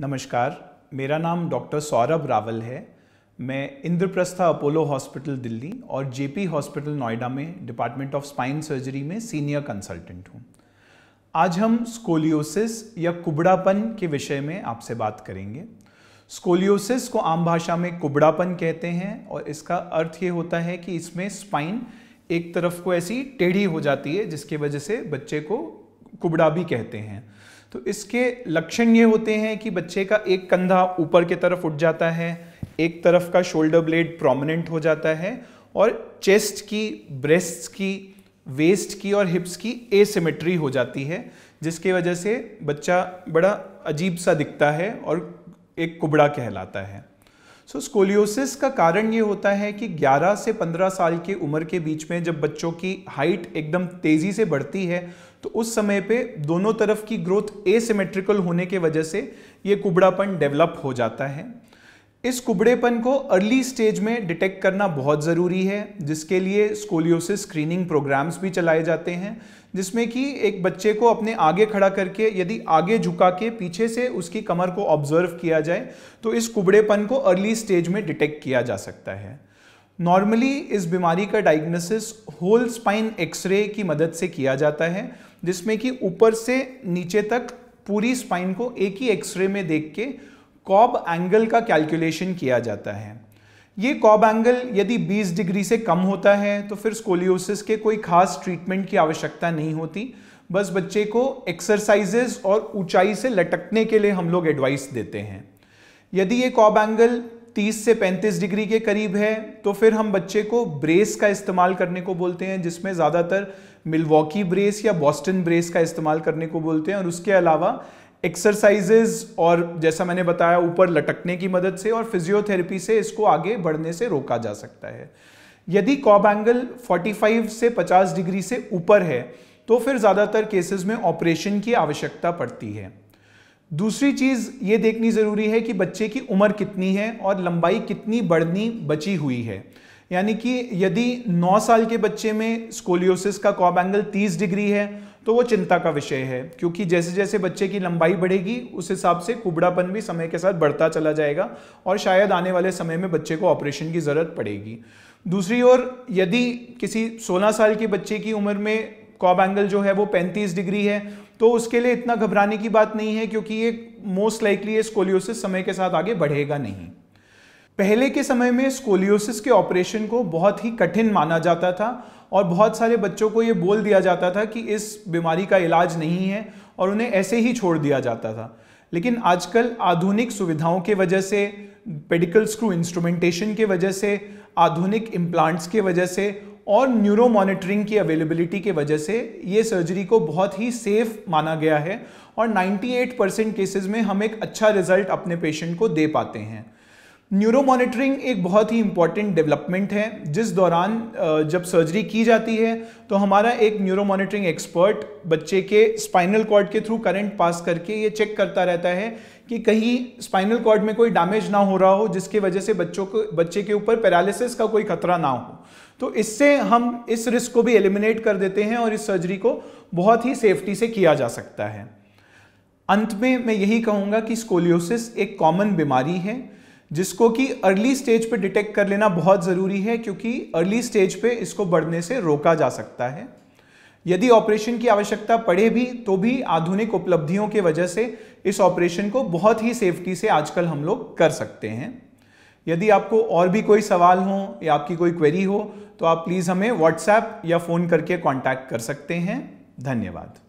नमस्कार मेरा नाम डॉक्टर सौरभ रावल है मैं इंद्रप्रस्था अपोलो हॉस्पिटल दिल्ली और जेपी हॉस्पिटल नोएडा में डिपार्टमेंट ऑफ स्पाइन सर्जरी में सीनियर कंसल्टेंट हूँ आज हम स्कोलियोसिस या कुबड़ापन के विषय में आपसे बात करेंगे स्कोलियोसिस को आम भाषा में कुबड़ापन कहते हैं और इसका अर्थ ये होता है कि इसमें स्पाइन एक तरफ को ऐसी टेढ़ी हो जाती है जिसकी वजह से बच्चे को कुबड़ा भी कहते हैं तो इसके लक्षण ये होते हैं कि बच्चे का एक कंधा ऊपर की तरफ उठ जाता है एक तरफ का शोल्डर ब्लेड प्रोमिनेंट हो जाता है और चेस्ट की ब्रेस्ट की वेस्ट की और हिप्स की एसिमेट्री हो जाती है जिसकी वजह से बच्चा बड़ा अजीब सा दिखता है और एक कुबड़ा कहलाता है सो so, स्कोलियोसिस का कारण ये होता है कि 11 से 15 साल की उम्र के बीच में जब बच्चों की हाइट एकदम तेज़ी से बढ़ती है तो उस समय पे दोनों तरफ की ग्रोथ एसिमेट्रिकल होने के वजह से ये कुबड़ापन डेवलप हो जाता है इस कुबड़ेपन को अर्ली स्टेज में डिटेक्ट करना बहुत ज़रूरी है जिसके लिए स्कोलियोसिस स्क्रीनिंग प्रोग्राम्स भी चलाए जाते हैं जिसमें कि एक बच्चे को अपने आगे खड़ा करके यदि आगे झुका के पीछे से उसकी कमर को ऑब्जर्व किया जाए तो इस कुबड़ेपन को अर्ली स्टेज में डिटेक्ट किया जा सकता है नॉर्मली इस बीमारी का डायग्नोसिस होल स्पाइन एक्सरे की मदद से किया जाता है जिसमें कि ऊपर से नीचे तक पूरी स्पाइन को एक ही एक्सरे में देख के कॉब एंगल का कैलकुलेशन किया जाता है ये कॉब एंगल यदि 20 डिग्री से कम होता है तो फिर स्कोलियोसिस के कोई खास ट्रीटमेंट की आवश्यकता नहीं होती बस बच्चे को एक्सरसाइजेस और ऊंचाई से लटकने के लिए हम लोग एडवाइस देते हैं यदि ये कॉब एंगल 30 से 35 डिग्री के करीब है तो फिर हम बच्चे को ब्रेस का इस्तेमाल करने को बोलते हैं जिसमें ज़्यादातर मिलवॉकी ब्रेस या बॉस्टन ब्रेस का इस्तेमाल करने को बोलते हैं और उसके अलावा एक्सरसाइजेज और जैसा मैंने बताया ऊपर लटकने की मदद से और फिजियोथेरेपी से इसको आगे बढ़ने से रोका जा सकता है यदि कॉब एंगल 45 से 50 डिग्री से ऊपर है तो फिर ज़्यादातर केसेस में ऑपरेशन की आवश्यकता पड़ती है दूसरी चीज़ ये देखनी ज़रूरी है कि बच्चे की उम्र कितनी है और लंबाई कितनी बढ़नी बची हुई है यानी कि यदि 9 साल के बच्चे में स्कोलियोसिस का कॉब एंगल 30 डिग्री है तो वो चिंता का विषय है क्योंकि जैसे जैसे बच्चे की लंबाई बढ़ेगी उस हिसाब से कुबड़ापन भी समय के साथ बढ़ता चला जाएगा और शायद आने वाले समय में बच्चे को ऑपरेशन की ज़रूरत पड़ेगी दूसरी ओर यदि किसी 16 साल के बच्चे की उम्र में कॉब एंगल जो है वो 35 डिग्री है तो उसके लिए इतना घबराने की बात नहीं है क्योंकि ये मोस्ट लाइकली ये स्कोलियोसिस समय के साथ आगे बढ़ेगा नहीं पहले के समय में स्कोलियोसिस के ऑपरेशन को बहुत ही कठिन माना जाता था और बहुत सारे बच्चों को ये बोल दिया जाता था कि इस बीमारी का इलाज नहीं है और उन्हें ऐसे ही छोड़ दिया जाता था लेकिन आजकल आधुनिक सुविधाओं के वजह से पेडिकल स्क्रू इंस्ट्रूमेंटेशन के वजह से आधुनिक इम्प्लांट्स के वजह से और न्यूरो मॉनिटरिंग की अवेलेबिलिटी के वजह से ये सर्जरी को बहुत ही सेफ माना गया है और 98 परसेंट केसेज में हम एक अच्छा रिजल्ट अपने पेशेंट को दे पाते हैं न्यूरो मॉनिटरिंग एक बहुत ही इंपॉर्टेंट डेवलपमेंट है जिस दौरान जब सर्जरी की जाती है तो हमारा एक न्यूरो मॉनिटरिंग एक्सपर्ट बच्चे के स्पाइनल कॉर्ड के थ्रू करंट पास करके ये चेक करता रहता है कि कहीं स्पाइनल कॉर्ड में कोई डैमेज ना हो रहा हो जिसकी वजह से बच्चों को बच्चे के ऊपर पैरालिसिस का कोई खतरा ना हो तो इससे हम इस रिस्क को भी एलिमिनेट कर देते हैं और इस सर्जरी को बहुत ही सेफ्टी से किया जा सकता है अंत में मैं यही कहूँगा कि स्कोलियोसिस एक कॉमन बीमारी है जिसको कि अर्ली स्टेज पे डिटेक्ट कर लेना बहुत ज़रूरी है क्योंकि अर्ली स्टेज पे इसको बढ़ने से रोका जा सकता है यदि ऑपरेशन की आवश्यकता पड़े भी तो भी आधुनिक उपलब्धियों की वजह से इस ऑपरेशन को बहुत ही सेफ्टी से आजकल हम लोग कर सकते हैं यदि आपको और भी कोई सवाल हो या आपकी कोई क्वेरी हो तो आप प्लीज़ हमें व्हाट्सएप या फ़ोन करके कॉन्टैक्ट कर सकते हैं धन्यवाद